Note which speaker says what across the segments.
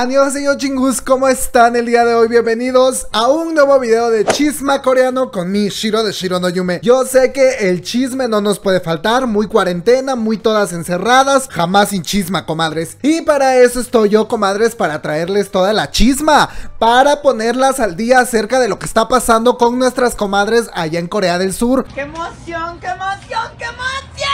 Speaker 1: Adiós señor chingus, ¿cómo están el día de hoy? Bienvenidos a un nuevo video de chisma coreano con mi Shiro de Shiro no Yume. Yo sé que el chisme no nos puede faltar, muy cuarentena, muy todas encerradas, jamás sin chisma, comadres. Y para eso estoy yo, comadres, para traerles toda la chisma, para ponerlas al día acerca de lo que está pasando con nuestras comadres allá en Corea del Sur. ¡Qué emoción, qué emoción, qué emoción!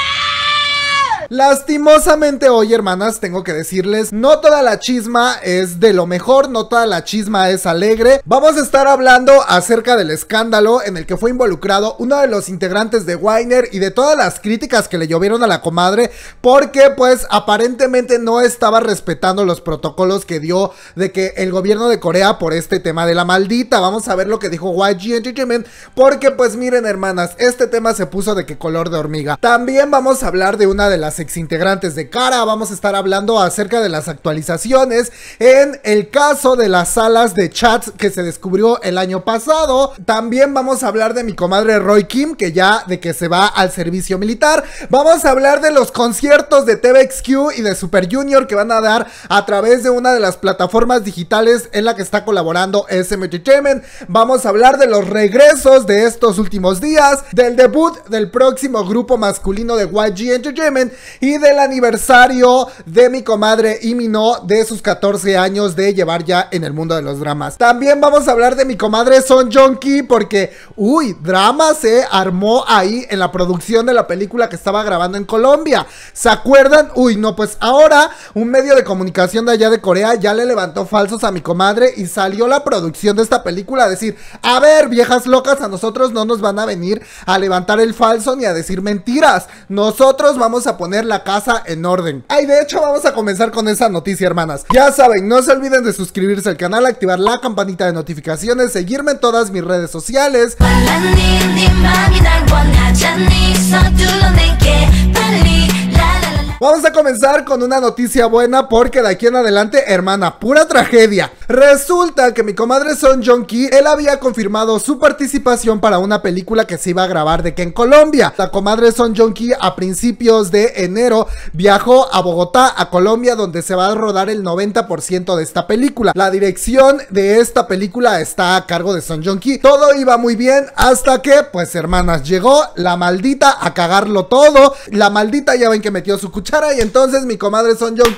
Speaker 1: Lastimosamente hoy, hermanas, tengo que decirles, no toda la chisma es de lo mejor, no toda la chisma es alegre. Vamos a estar hablando acerca del escándalo en el que fue involucrado uno de los integrantes de Weiner y de todas las críticas que le llovieron a la comadre porque pues aparentemente no estaba respetando los protocolos que dio de que el gobierno de Corea por este tema de la maldita. Vamos a ver lo que dijo YG Entertainment porque pues miren hermanas, este tema se puso de que color de hormiga. También vamos a hablar de una de las exintegrantes de Cara. Vamos a estar hablando acerca de las actualizaciones en el caso de las salas de chats que se descubrió el año pasado. También vamos a hablar de mi comadre Roy Kim, que ya de que se va al servicio militar. Vamos a hablar de los conciertos de TVXQ y de Super Junior que van a dar a través de una de las plataformas digitales en la que está colaborando SM Entertainment. Vamos a hablar de los regresos de estos últimos días, del debut del próximo grupo masculino de YG Entertainment y del aniversario de mi comadre Y Imino de sus 14 años de llevar ya en el mundo de los dramas. También vamos a hablar de mi comadre Son Jonki. porque, uy, drama se eh, armó ahí en la producción de la película que estaba grabando en Colombia. ¿Se acuerdan? Uy, no, pues ahora un medio de comunicación de allá de Corea ya le levantó falsos a mi comadre y salió la producción de esta película a decir, a ver, viejas locas, a nosotros no nos van a venir a levantar el falso ni a decir mentiras. Nosotros vamos a poner la casa en orden. Ay, de hecho vamos a comenzar con esa noticia, hermanas. Ya saben, no se olviden de suscribirse al canal, activar la campanita de notificaciones, seguirme en todas mis redes sociales. Vamos a comenzar con una noticia buena porque de aquí en adelante, hermana, pura tragedia. Resulta que mi comadre Son John Key, él había confirmado su participación para una película que se iba a grabar de que en Colombia. La comadre Son John Key a principios de enero viajó a Bogotá, a Colombia, donde se va a rodar el 90% de esta película. La dirección de esta película está a cargo de Son John Key. Todo iba muy bien hasta que, pues hermanas, llegó la maldita a cagarlo todo. La maldita ya ven que metió su cuchara y entonces mi comadre Son Jong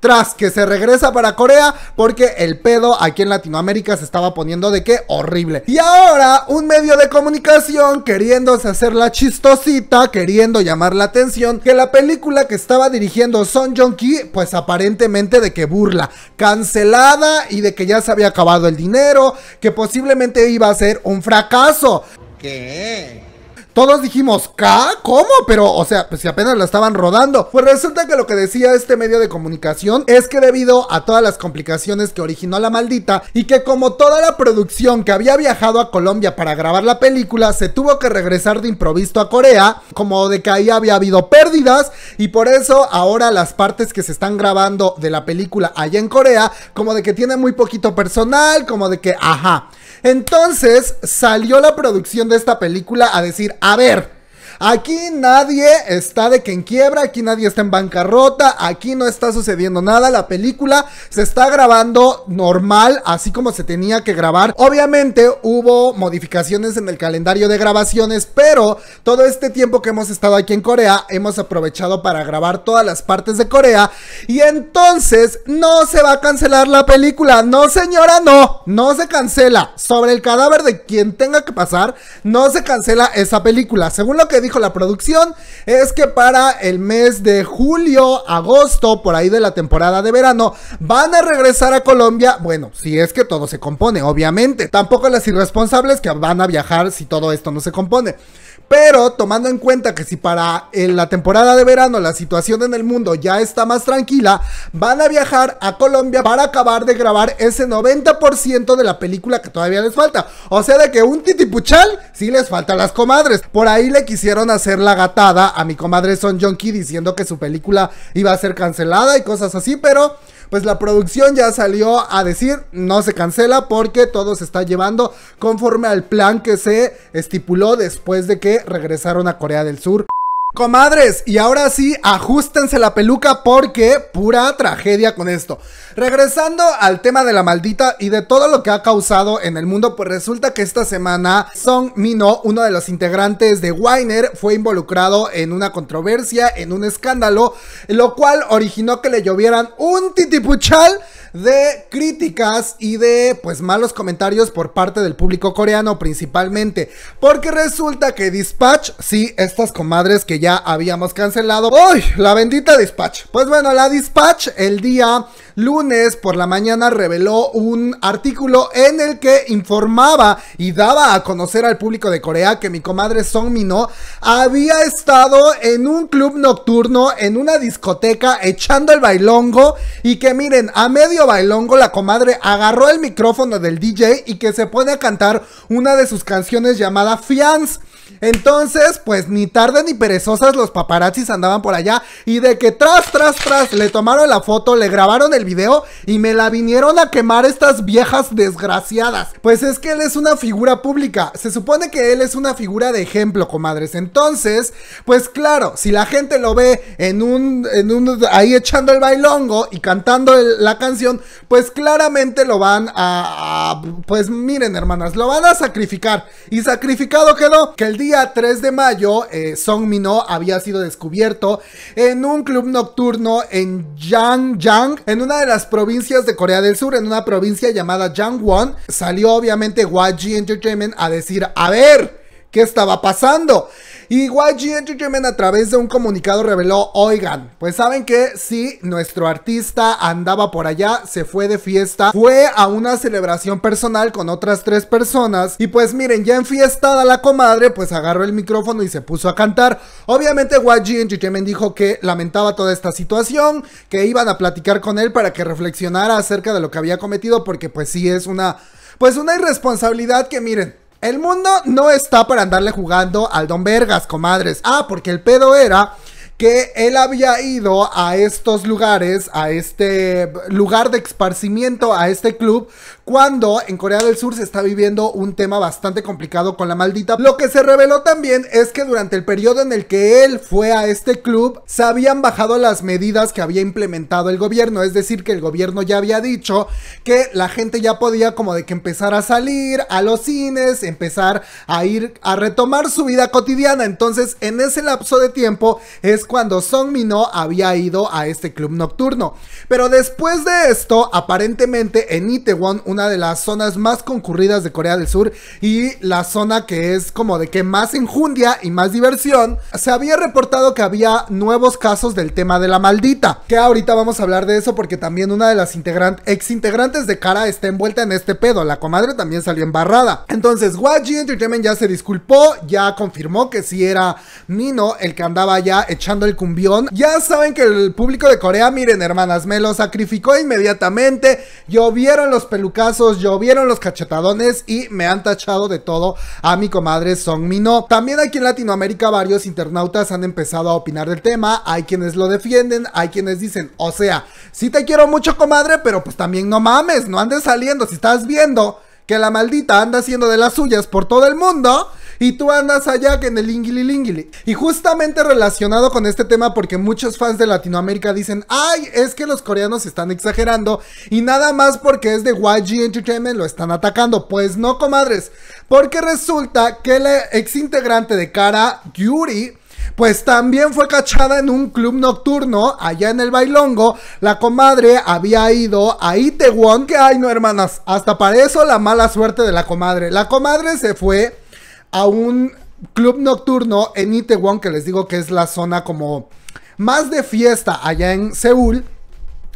Speaker 1: tras que se regresa para Corea, porque el pedo aquí en Latinoamérica se estaba poniendo de qué horrible. Y ahora un medio de comunicación queriéndose hacer la chistosita, queriendo llamar la atención, que la película que estaba dirigiendo Son Jong pues aparentemente de que burla, cancelada y de que ya se había acabado el dinero, que posiblemente iba a ser un fracaso. ¿Qué? todos dijimos, ¿K? ¿Cómo? Pero, o sea, pues si apenas la estaban rodando. Pues resulta que lo que decía este medio de comunicación es que debido a todas las complicaciones que originó la maldita y que como toda la producción que había viajado a Colombia para grabar la película se tuvo que regresar de improviso a Corea, como de que ahí había habido pérdidas y por eso ahora las partes que se están grabando de la película allá en Corea, como de que tiene muy poquito personal, como de que, ajá. Entonces salió la producción de esta película a decir, a ver, Aquí nadie está de que en quiebra, aquí nadie está en bancarrota, aquí no está sucediendo nada. La película se está grabando normal, así como se tenía que grabar. Obviamente hubo modificaciones en el calendario de grabaciones, pero todo este tiempo que hemos estado aquí en Corea, hemos aprovechado para grabar todas las partes de Corea. Y entonces no se va a cancelar la película. No, señora, no. No se cancela. Sobre el cadáver de quien tenga que pasar, no se cancela esa película. Según lo que dijo la producción es que para el mes de julio, agosto, por ahí de la temporada de verano, van a regresar a Colombia. Bueno, si es que todo se compone, obviamente. Tampoco las irresponsables que van a viajar si todo esto no se compone. Pero tomando en cuenta que si para eh, la temporada de verano la situación en el mundo ya está más tranquila, van a viajar a Colombia para acabar de grabar ese 90% de la película que todavía les falta. O sea de que un titipuchal sí les falta a las comadres. Por ahí le quisieron hacer la gatada a mi comadre Son Jonky diciendo que su película iba a ser cancelada y cosas así, pero pues la producción ya salió a decir no se cancela porque todo se está llevando conforme al plan que se estipuló después de que regresaron a Corea del Sur. Comadres, y ahora sí, ajustense la peluca porque pura tragedia con esto. Regresando al tema de la maldita y de todo lo que ha causado en el mundo, pues resulta que esta semana Song Mino, uno de los integrantes de Winer, fue involucrado en una controversia, en un escándalo, lo cual originó que le llovieran un titipuchal de críticas y de pues malos comentarios por parte del público coreano principalmente, porque resulta que Dispatch, sí, estas comadres que ya habíamos cancelado, ¡Uy! La bendita Dispatch. Pues bueno, la Dispatch el día lunes por la mañana reveló un artículo en el que informaba y daba a conocer al público de Corea que mi comadre Song Minho había estado en un club nocturno, en una discoteca, echando el bailongo y que miren, a medio bailongo la comadre agarró el micrófono del DJ y que se pone a cantar una de sus canciones llamada Fiance. Entonces, pues ni tarde ni perezosas los paparazzis andaban por allá y de que tras, tras, tras le tomaron la foto, le grabaron el video y me la vinieron a quemar estas viejas desgraciadas. Pues es que él es una figura pública, se supone que él es una figura de ejemplo, comadres. Entonces, pues claro, si la gente lo ve en un, en un, ahí echando el bailongo y cantando la canción, pues claramente lo van a, pues miren hermanas, lo van a sacrificar. Y sacrificado quedó que el el día 3 de mayo, eh, Song Minho había sido descubierto en un club nocturno en Yangyang, en una de las provincias de Corea del Sur, en una provincia llamada Won, Salió obviamente YG Entertainment a decir, a ver, ¿qué estaba pasando? Y YG Entertainment a través de un comunicado reveló, oigan, pues saben que si nuestro artista andaba por allá, se fue de fiesta, fue a una celebración personal con otras tres personas y pues miren, ya en fiestada la comadre, pues agarró el micrófono y se puso a cantar. Obviamente YG Entertainment dijo que lamentaba toda esta situación, que iban a platicar con él para que reflexionara acerca de lo que había cometido porque pues sí es una... Pues una irresponsabilidad que miren, el mundo no está para andarle jugando al don Vergas, comadres. Ah, porque el pedo era que él había ido a estos lugares, a este lugar de esparcimiento, a este club, cuando en Corea del Sur se está viviendo un tema bastante complicado con la maldita. Lo que se reveló también es que durante el periodo en el que él fue a este club, se habían bajado las medidas que había implementado el gobierno, es decir, que el gobierno ya había dicho que la gente ya podía como de que empezar a salir a los cines, empezar a ir a retomar su vida cotidiana. Entonces, en ese lapso de tiempo es cuando Song Mino había ido a este club nocturno. Pero después de esto, aparentemente en Itaewon, una de las zonas más concurridas de Corea del Sur y la zona que es como de que más enjundia y más diversión, se había reportado que había nuevos casos del tema de la maldita. Que ahorita vamos a hablar de eso porque también una de las Exintegrantes ex integrantes de Cara está envuelta en este pedo. La comadre también salió embarrada. Entonces, YG Entertainment ya se disculpó, ya confirmó que si era Mino el que andaba ya echando el cumbión. Ya saben que el público de Corea, miren hermanas, me lo sacrificó inmediatamente. Llovieron los pelucazos, llovieron los cachetadones y me han tachado de todo a mi comadre Song Mino. También aquí en Latinoamérica varios internautas han empezado a opinar del tema. Hay quienes lo defienden, hay quienes dicen, o sea, si te quiero mucho comadre, pero pues también no mames, no andes saliendo. Si estás viendo que la maldita anda haciendo de las suyas por todo el mundo y tú andas allá que en el ingililingili. Y justamente relacionado con este tema porque muchos fans de Latinoamérica dicen, ay, es que los coreanos están exagerando y nada más porque es de YG Entertainment lo están atacando. Pues no, comadres, porque resulta que la ex integrante de Cara, Yuri, pues también fue cachada en un club nocturno allá en el Bailongo. La comadre había ido a Itaewon, que ay no hermanas, hasta para eso la mala suerte de la comadre. La comadre se fue a un club nocturno en Itaewon, que les digo que es la zona como más de fiesta allá en Seúl.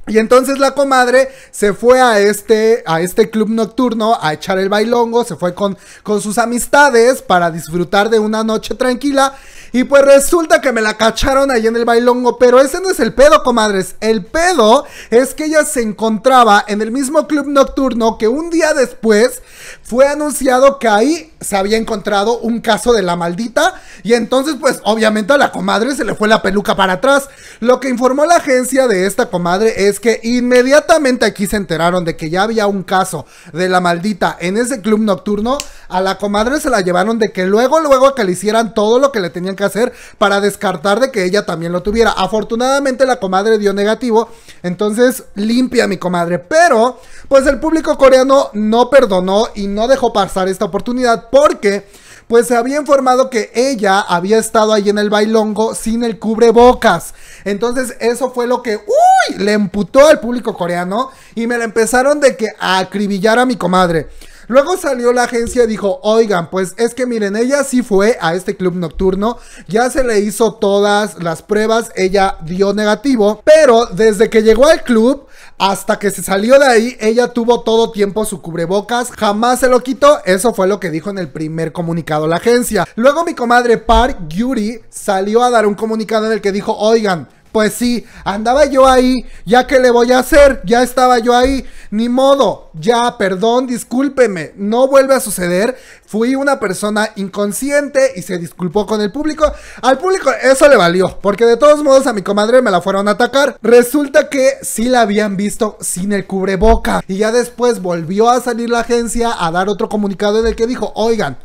Speaker 1: Y entonces la comadre se fue a este, a este club nocturno a echar el bailongo, se fue con, con sus amistades para disfrutar de una noche tranquila. Y pues resulta que me la cacharon ahí en el bailongo. Pero ese no es el pedo, comadres. El pedo es que ella se encontraba en el mismo club nocturno que un día después fue anunciado que ahí se había encontrado un caso de la maldita. Y entonces, pues obviamente a la comadre se le fue la peluca para atrás. Lo que informó la agencia de esta comadre es que inmediatamente aquí se enteraron de que ya había un caso de la maldita en ese club nocturno. A la comadre se la llevaron de que luego, luego que le hicieran todo lo que le tenían que hacer para descartar de que ella también lo tuviera. Afortunadamente la comadre dio negativo, entonces limpia mi comadre. Pero, pues el público coreano no perdonó y no dejó pasar esta oportunidad porque pues se había informado que ella había estado ahí en el bailongo sin el cubrebocas. Entonces eso fue lo que, uy, le emputó al público coreano y me la empezaron de que a acribillar a mi comadre. Luego salió la agencia y dijo, oigan, pues es que miren, ella sí fue a este club nocturno, ya se le hizo todas las pruebas, ella dio negativo, pero desde que llegó al club hasta que se salió de ahí, ella tuvo todo tiempo su cubrebocas, jamás se lo quitó, eso fue lo que dijo en el primer comunicado la agencia. Luego mi comadre Park Yuri salió a dar un comunicado en el que dijo, oigan, pues sí, andaba yo ahí, ya que le voy a hacer, ya estaba yo ahí, ni modo, ya, perdón, discúlpeme, no vuelve a suceder, fui una persona inconsciente y se disculpó con el público, al público eso le valió, porque de todos modos a mi comadre me la fueron a atacar, resulta que sí la habían visto sin el cubreboca y ya después volvió a salir la agencia a dar otro comunicado en el que dijo, oigan,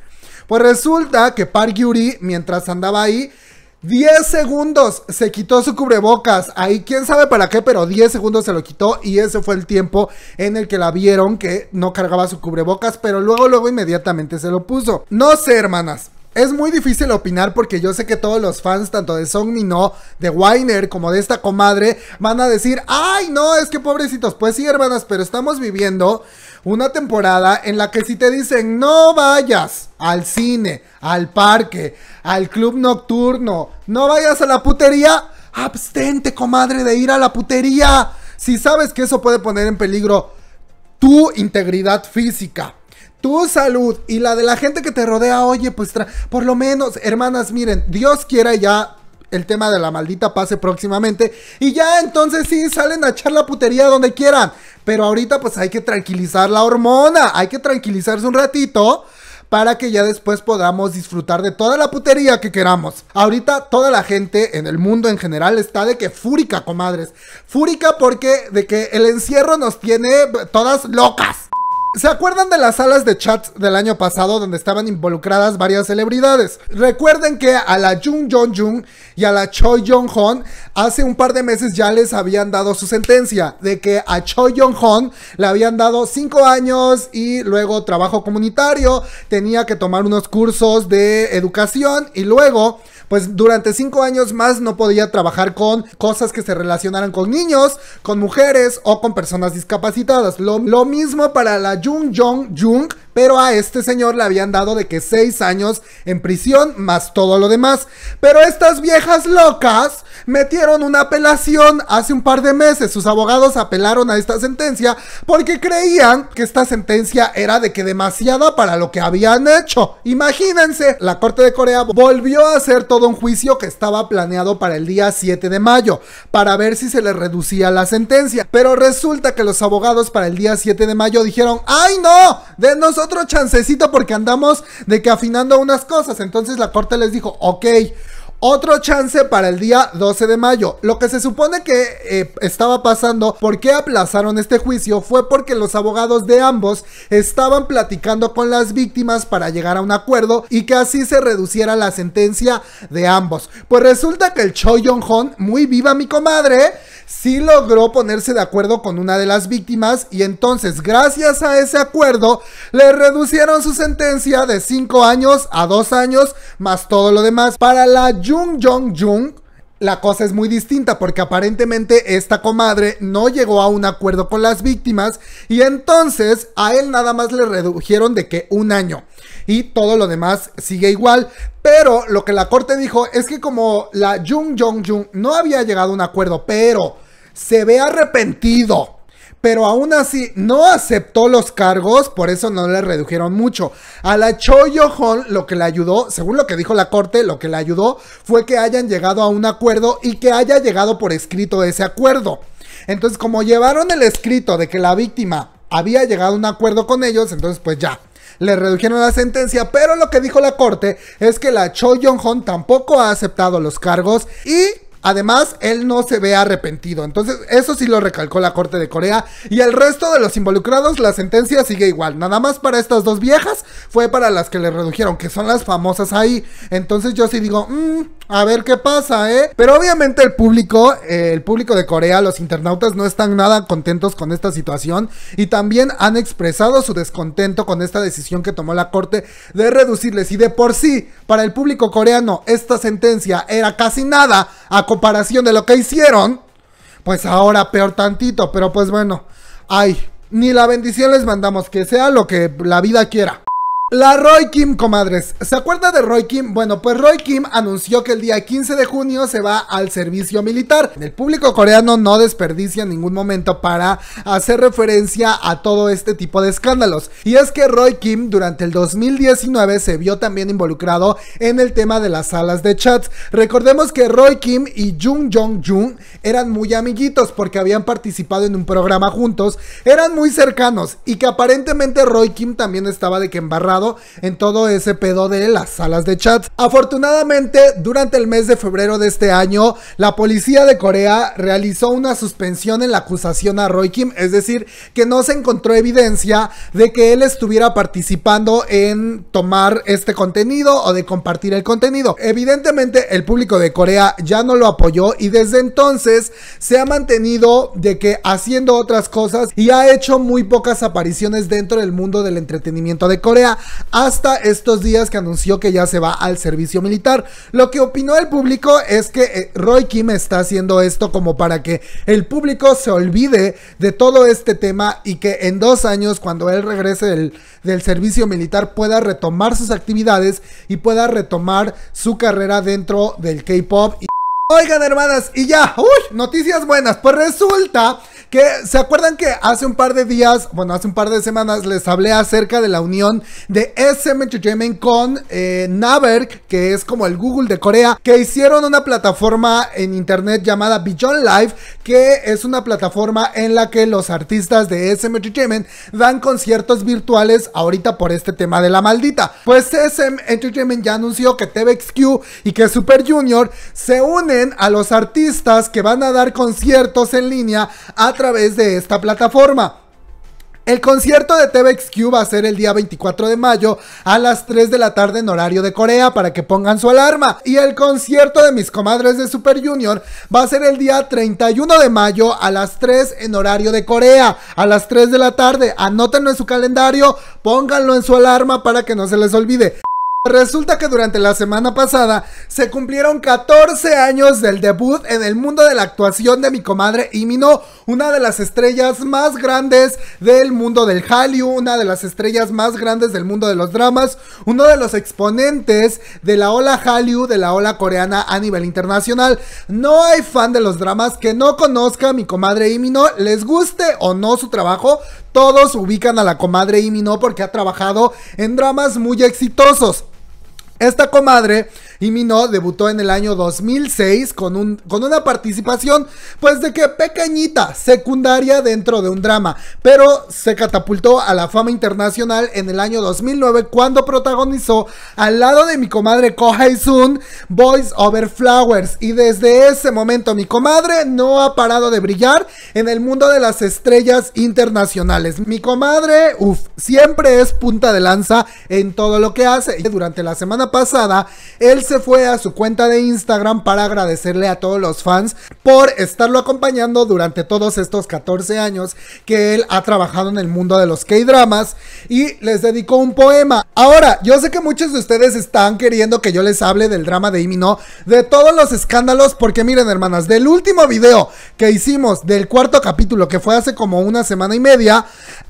Speaker 1: pues resulta que Park Yuri, mientras andaba ahí, 10 segundos se quitó su cubrebocas. Ahí quién sabe para qué, pero 10 segundos se lo quitó y ese fue el tiempo en el que la vieron que no cargaba su cubrebocas, pero luego, luego inmediatamente se lo puso. No sé, hermanas. Es muy difícil opinar porque yo sé que todos los fans, tanto de Song No, de Winer, como de esta comadre, van a decir, ay no, es que pobrecitos, pues sí hermanas, pero estamos viviendo una temporada en la que si te dicen no vayas al cine, al parque, al club nocturno, no vayas a la putería, abstente, comadre, de ir a la putería. Si sabes que eso puede poner en peligro tu integridad física, tu salud y la de la gente que te rodea, oye, pues por lo menos, hermanas, miren, Dios quiera ya el tema de la maldita pase próximamente. Y ya entonces sí, salen a echar la putería donde quieran. Pero ahorita pues hay que tranquilizar la hormona, hay que tranquilizarse un ratito para que ya después podamos disfrutar de toda la putería que queramos. Ahorita toda la gente en el mundo en general está de que fúrica, comadres. Fúrica porque de que el encierro nos tiene todas locas. ¿Se acuerdan de las salas de chats del año pasado donde estaban involucradas varias celebridades? Recuerden que a la Jung Jong Jung y a la Choi Jong Hon hace un par de meses ya les habían dado su sentencia de que a Choi Jong Hon le habían dado 5 años y luego trabajo comunitario, tenía que tomar unos cursos de educación y luego pues durante cinco años más no podía trabajar con cosas que se relacionaran con niños, con mujeres o con personas discapacitadas. Lo, mismo para la Jung Jong Jung, pero a este señor le habían dado de que Seis años en prisión más todo lo demás. Pero estas viejas locas metieron una apelación hace un par de meses. Sus abogados apelaron a esta sentencia porque creían que esta sentencia era de que demasiada para lo que habían hecho. Imagínense, la Corte de Corea volvió a hacer todo un juicio que estaba planeado para el día 7 de mayo para ver si se le reducía la sentencia. Pero resulta que los abogados para el día 7 de mayo dijeron, ay no, denos otro chancecito porque andamos de que afinando unas cosas. Entonces la corte les dijo, ok, otro chance para el día 12 de mayo. Lo que se supone que eh, estaba pasando, por qué aplazaron este juicio, fue porque los abogados de ambos estaban platicando con las víctimas para llegar a un acuerdo y que así se reduciera la sentencia de ambos. Pues resulta que el Choi Yong-hon, muy viva mi comadre, si logró ponerse de acuerdo con una de las víctimas y entonces gracias a ese acuerdo le reducieron su sentencia de 5 años a 2 años más todo lo demás. Para la Jung Jung Jung, la cosa es muy distinta porque aparentemente esta comadre no llegó a un acuerdo con las víctimas y entonces a él nada más le redujeron de que un año y todo lo demás sigue igual. Pero lo que la corte dijo es que como la Jung Jung Jung no había llegado a un acuerdo, pero se ve arrepentido pero aún así no aceptó los cargos, por eso no le redujeron mucho. A la Choyo Hon lo que le ayudó, según lo que dijo la corte, lo que le ayudó fue que hayan llegado a un acuerdo y que haya llegado por escrito ese acuerdo. Entonces, como llevaron el escrito de que la víctima había llegado a un acuerdo con ellos, entonces pues ya, le redujeron la sentencia, pero lo que dijo la corte es que la Cho Jong-hon tampoco ha aceptado los cargos y Además, él no se ve arrepentido. Entonces, eso sí lo recalcó la Corte de Corea. Y el resto de los involucrados, la sentencia sigue igual. Nada más para estas dos viejas fue para las que le redujeron, que son las famosas ahí. Entonces yo sí digo, mmm, a ver qué pasa, ¿eh? Pero obviamente el público, eh, el público de Corea, los internautas no están nada contentos con esta situación y también han expresado su descontento con esta decisión que tomó la corte de reducirles. Y de por sí, para el público coreano, esta sentencia era casi nada a comparación de lo que hicieron. Pues ahora peor tantito, pero pues bueno, ay, ni la bendición les mandamos, que sea lo que la vida quiera. La Roy Kim, comadres. ¿Se acuerda de Roy Kim? Bueno, pues Roy Kim anunció que el día 15 de junio se va al servicio militar. El público coreano no desperdicia ningún momento para hacer referencia a todo este tipo de escándalos. Y es que Roy Kim durante el 2019 se vio también involucrado en el tema de las salas de chats. Recordemos que Roy Kim y Jung Jong Jung eran muy amiguitos porque habían participado en un programa juntos, eran muy cercanos y que aparentemente Roy Kim también estaba de que embarrado en todo ese pedo de las salas de chats Afortunadamente, durante el mes de febrero de este año, la policía de Corea realizó una suspensión en la acusación a Roy Kim, es decir, que no se encontró evidencia de que él estuviera participando en tomar este contenido o de compartir el contenido. Evidentemente, el público de Corea ya no lo apoyó y desde entonces se ha mantenido de que haciendo otras cosas y ha hecho muy pocas apariciones dentro del mundo del entretenimiento de Corea hasta estos días que anunció que ya se va al servicio militar. Lo que opinó el público es que eh, Roy Kim está haciendo esto como para que el público se olvide de todo este tema y que en dos años, cuando él regrese del, del servicio militar, pueda retomar sus actividades y pueda retomar su carrera dentro del K-Pop. Oigan, hermanas, y ya, uy, noticias buenas. Pues resulta que, ¿se acuerdan que hace un par de días, bueno, hace un par de semanas les hablé acerca de la unión de SM Entertainment con eh, Naverk que es como el Google de Corea, que hicieron una plataforma en internet llamada Beyond Live, que es una plataforma en la que los artistas de SM Entertainment dan conciertos virtuales ahorita por este tema de la maldita. Pues SM Entertainment ya anunció que TVXQ y que Super Junior se unen a los artistas que van a dar conciertos en línea a través de esta plataforma. El concierto de TVXQ va a ser el día 24 de mayo a las 3 de la tarde en horario de Corea para que pongan su alarma. Y el concierto de mis comadres de Super Junior va a ser el día 31 de mayo a las 3 en horario de Corea, a las 3 de la tarde. Anótenlo en su calendario, pónganlo en su alarma para que no se les olvide. Resulta que durante la semana pasada se cumplieron 14 años del debut en el mundo de la actuación de mi comadre Imino, una de las estrellas más grandes del mundo del Hallyu, una de las estrellas más grandes del mundo de los dramas, uno de los exponentes de la ola Hallyu, de la ola coreana a nivel internacional. No hay fan de los dramas que no conozca a mi comadre Imino, les guste o no su trabajo, todos ubican a la comadre Imino porque ha trabajado en dramas muy exitosos. Esta comadre y Mino debutó en el año 2006 con, un, con una participación, pues de que pequeñita, secundaria dentro de un drama, pero se catapultó a la fama internacional en el año 2009 cuando protagonizó al lado de mi comadre Ko Sun Boys Over Flowers. Y desde ese momento mi comadre no ha parado de brillar en el mundo de las estrellas internacionales. Mi comadre, uff, siempre es punta de lanza en todo lo que hace. Durante la semana pasada, el se fue a su cuenta de Instagram para agradecerle a todos los fans por estarlo acompañando durante todos estos 14 años que él ha trabajado en el mundo de los K-dramas y les dedicó un poema. Ahora, yo sé que muchos de ustedes están queriendo que yo les hable del drama de Imino, de todos los escándalos, porque miren, hermanas, del último video que hicimos del cuarto capítulo, que fue hace como una semana y media,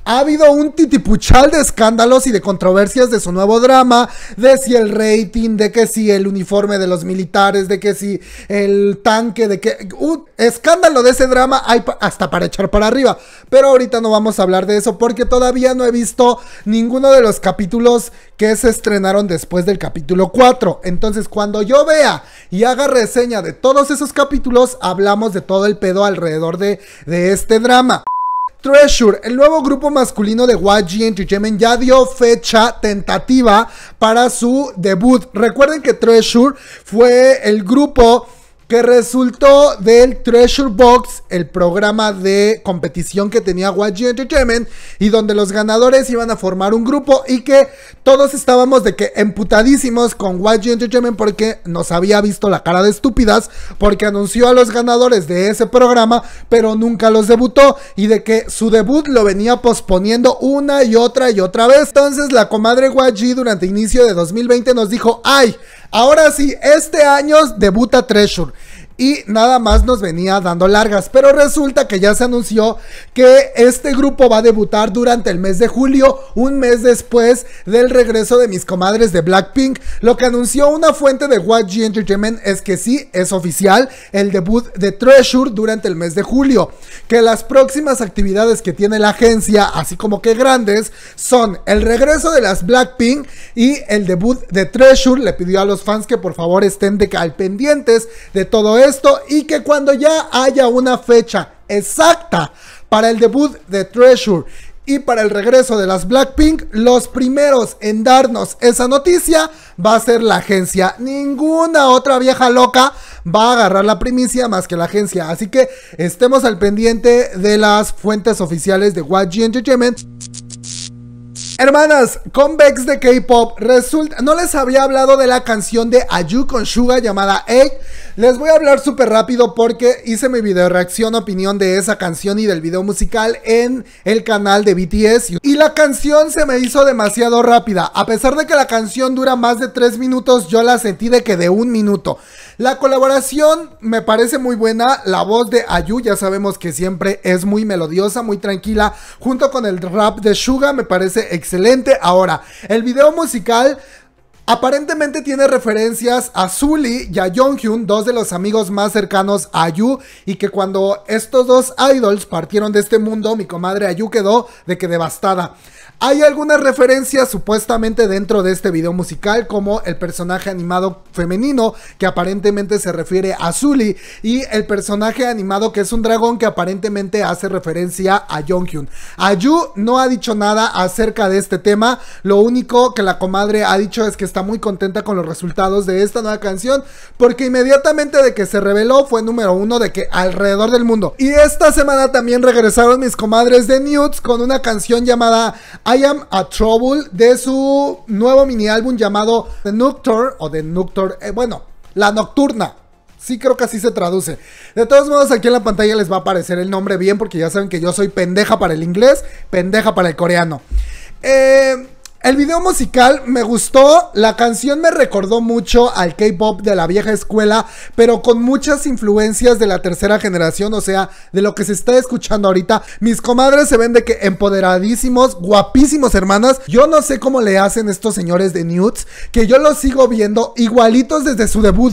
Speaker 1: ha habido un titipuchal de escándalos y de controversias de su nuevo drama, de si el rating, de que si el el uniforme de los militares, de que si el tanque, de que... Un uh, escándalo de ese drama hay hasta para echar para arriba. Pero ahorita no vamos a hablar de eso porque todavía no he visto ninguno de los capítulos que se estrenaron después del capítulo 4. Entonces cuando yo vea y haga reseña de todos esos capítulos, hablamos de todo el pedo alrededor de, de este drama. Treasure, el nuevo grupo masculino de YG Entertainment, ya dio fecha tentativa para su debut. Recuerden que Treasure fue el grupo que resultó del Treasure Box, el programa de competición que tenía YG Entertainment, y donde los ganadores iban a formar un grupo y que todos estábamos de que emputadísimos con YG Entertainment porque nos había visto la cara de estúpidas, porque anunció a los ganadores de ese programa, pero nunca los debutó, y de que su debut lo venía posponiendo una y otra y otra vez. Entonces la comadre YG durante inicio de 2020 nos dijo, ay, Ahora sí, este año debuta Treasure y nada más nos venía dando largas. Pero resulta que ya se anunció que este grupo va a debutar durante el mes de julio, un mes después del regreso de mis comadres de Blackpink. Lo que anunció una fuente de YG Entertainment es que sí, es oficial el debut de Treasure durante el mes de julio. Que las próximas actividades que tiene la agencia, así como que grandes, son el regreso de las Blackpink y el debut de Treasure. Le pidió a los fans que por favor estén de al pendientes de todo esto esto y que cuando ya haya una fecha exacta para el debut de Treasure y para el regreso de las Blackpink, los primeros en darnos esa noticia va a ser la agencia. Ninguna otra vieja loca va a agarrar la primicia más que la agencia. Así que estemos al pendiente de las fuentes oficiales de YG Entertainment. Hermanas, convex de K-pop, resulta. No les había hablado de la canción de Ayu con Suga llamada Egg. Les voy a hablar súper rápido porque hice mi video reacción, opinión de esa canción y del video musical en el canal de BTS. Y la canción se me hizo demasiado rápida. A pesar de que la canción dura más de 3 minutos, yo la sentí de que de un minuto. La colaboración me parece muy buena. La voz de Ayu, ya sabemos que siempre es muy melodiosa, muy tranquila. Junto con el rap de Suga, me parece excelente. Ahora, el video musical. Aparentemente tiene referencias a Zully y a Jonghyun, dos de los amigos más cercanos a Ayu, y que cuando estos dos idols partieron de este mundo, mi comadre Ayu quedó de que devastada. Hay algunas referencias supuestamente dentro de este video musical, como el personaje animado femenino que aparentemente se refiere a Zully y el personaje animado que es un dragón que aparentemente hace referencia a Jonghyun. Ayu no ha dicho nada acerca de este tema, lo único que la comadre ha dicho es que está muy contenta con los resultados de esta nueva canción, porque inmediatamente de que se reveló fue número uno de que alrededor del mundo. Y esta semana también regresaron mis comadres de Nudes con una canción llamada I Am a Trouble de su nuevo mini álbum llamado The Nocturne o The Nocturne, eh, bueno, La Nocturna. Sí, creo que así se traduce. De todos modos, aquí en la pantalla les va a aparecer el nombre bien, porque ya saben que yo soy pendeja para el inglés, pendeja para el coreano. Eh, el video musical me gustó, la canción me recordó mucho al K-pop de la vieja escuela, pero con muchas influencias de la tercera generación, o sea, de lo que se está escuchando ahorita. Mis comadres se ven de que empoderadísimos, guapísimos hermanas. Yo no sé cómo le hacen estos señores de Nudes, que yo los sigo viendo igualitos desde su debut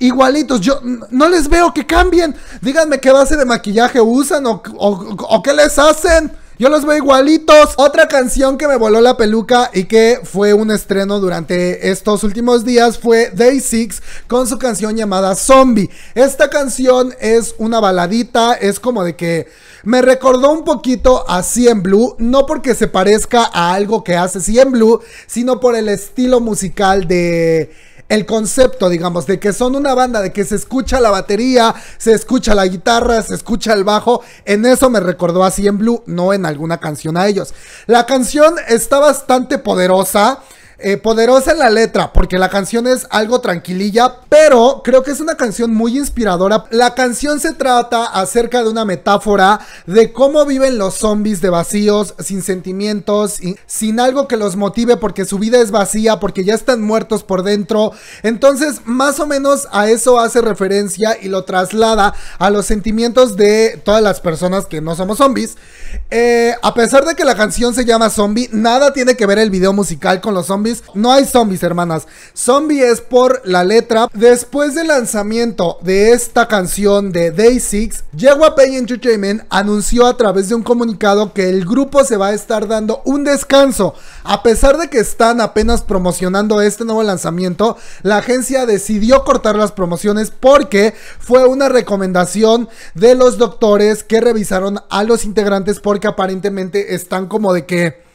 Speaker 1: igualitos. Yo no les veo que cambien. Díganme qué base de maquillaje usan o, o qué les hacen. Yo los veo igualitos. Otra canción que me voló la peluca y que fue un estreno durante estos últimos días fue Day 6 con su canción llamada Zombie. Esta canción es una baladita, es como de que me recordó un poquito a Cien Blue, no porque se parezca a algo que hace Cien Blue, sino por el estilo musical de el concepto, digamos, de que son una banda, de que se escucha la batería, se escucha la guitarra, se escucha el bajo, en eso me recordó así en Blue, no en alguna canción a ellos. La canción está bastante poderosa. Eh, poderosa en la letra, porque la canción es algo tranquililla, pero creo que es una canción muy inspiradora. La canción se trata acerca de una metáfora de cómo viven los zombies de vacíos, sin sentimientos, sin algo que los motive, porque su vida es vacía, porque ya están muertos por dentro. Entonces, más o menos a eso hace referencia y lo traslada a los sentimientos de todas las personas que no somos zombies. Eh, a pesar de que la canción se llama Zombie, nada tiene que ver el video musical con los zombies no hay zombies, hermanas. Zombies es por la letra. Después del lanzamiento de esta canción de Day 6, y Entertainment anunció a través de un comunicado que el grupo se va a estar dando un descanso. A pesar de que están apenas promocionando este nuevo lanzamiento, la agencia decidió cortar las promociones porque fue una recomendación de los doctores que revisaron a los integrantes porque aparentemente están como de que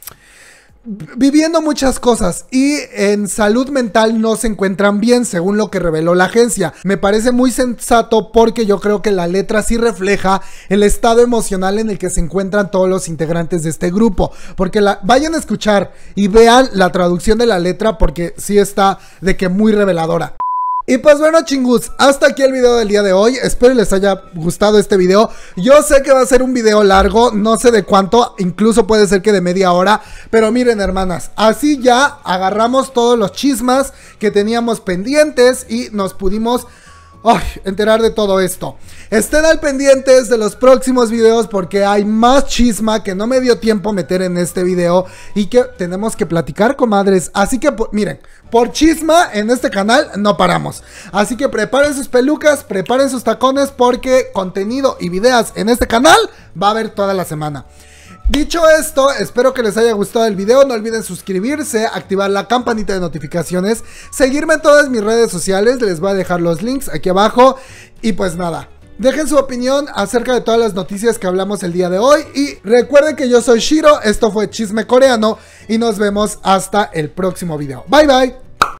Speaker 1: viviendo muchas cosas y en salud mental no se encuentran bien, según lo que reveló la agencia. Me parece muy sensato porque yo creo que la letra sí refleja el estado emocional en el que se encuentran todos los integrantes de este grupo. Porque vayan a escuchar y vean la traducción de la letra porque sí está de que muy reveladora. Y pues bueno chingus, hasta aquí el video del día de hoy, espero les haya gustado este video, yo sé que va a ser un video largo, no sé de cuánto, incluso puede ser que de media hora, pero miren hermanas, así ya agarramos todos los chismas que teníamos pendientes y nos pudimos Ay, enterar de todo esto. Estén al pendientes de los próximos videos porque hay más chisma que no me dio tiempo meter en este video y que tenemos que platicar, comadres. Así que, miren, por chisma en este canal no paramos. Así que preparen sus pelucas, preparen sus tacones porque contenido y videos en este canal va a haber toda la semana. Dicho esto, espero que les haya gustado el video, no olviden suscribirse, activar la campanita de notificaciones, seguirme en todas mis redes sociales, les voy a dejar los links aquí abajo y pues nada. Dejen su opinión acerca de todas las noticias que hablamos el día de hoy y recuerden que yo soy Shiro, esto fue Chisme Coreano y nos vemos hasta el próximo video. Bye bye.